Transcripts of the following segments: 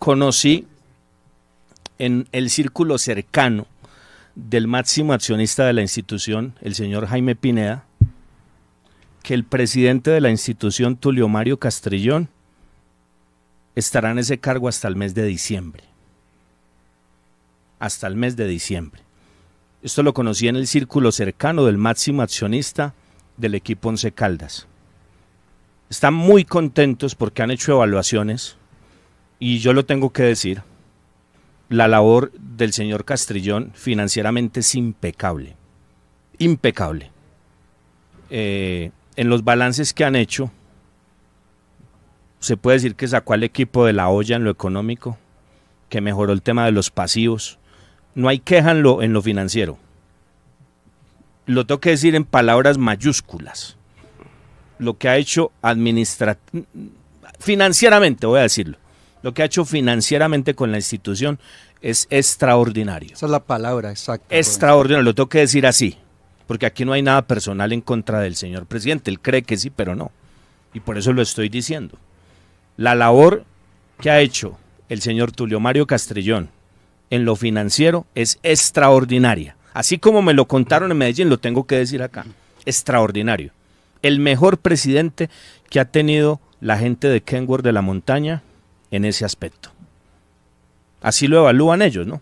conocí en el círculo cercano del máximo accionista de la institución, el señor Jaime Pineda, que el presidente de la institución, Tulio Mario Castrillón, estará en ese cargo hasta el mes de diciembre. Hasta el mes de diciembre. Esto lo conocí en el círculo cercano del máximo accionista del equipo Once Caldas. Están muy contentos porque han hecho evaluaciones y yo lo tengo que decir, la labor del señor Castrillón financieramente es impecable, impecable. Eh, en los balances que han hecho, se puede decir que sacó al equipo de la olla en lo económico, que mejoró el tema de los pasivos. No hay queja en lo, financiero. Lo tengo que decir en palabras mayúsculas. Lo que ha hecho financieramente, voy a decirlo lo que ha hecho financieramente con la institución es extraordinario. Esa es la palabra exacta. Extraordinario, lo tengo que decir así, porque aquí no hay nada personal en contra del señor presidente. Él cree que sí, pero no. Y por eso lo estoy diciendo. La labor que ha hecho el señor Tulio Mario Castrillón en lo financiero es extraordinaria. Así como me lo contaron en Medellín, lo tengo que decir acá. Extraordinario. El mejor presidente que ha tenido la gente de Kenworth de la montaña en ese aspecto. Así lo evalúan ellos, ¿no?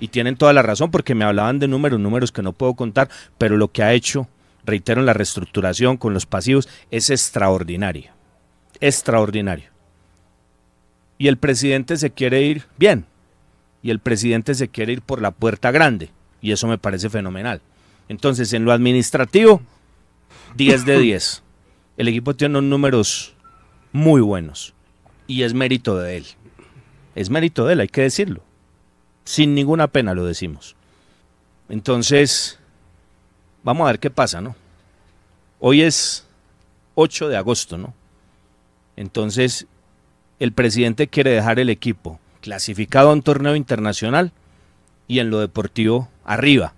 Y tienen toda la razón porque me hablaban de números, números que no puedo contar, pero lo que ha hecho, reitero, la reestructuración con los pasivos es extraordinario. Extraordinario. Y el presidente se quiere ir bien. Y el presidente se quiere ir por la puerta grande. Y eso me parece fenomenal. Entonces, en lo administrativo, 10 de 10. El equipo tiene unos números muy buenos. Y es mérito de él. Es mérito de él, hay que decirlo. Sin ninguna pena lo decimos. Entonces, vamos a ver qué pasa, ¿no? Hoy es 8 de agosto, ¿no? Entonces, el presidente quiere dejar el equipo clasificado a un torneo internacional y en lo deportivo arriba.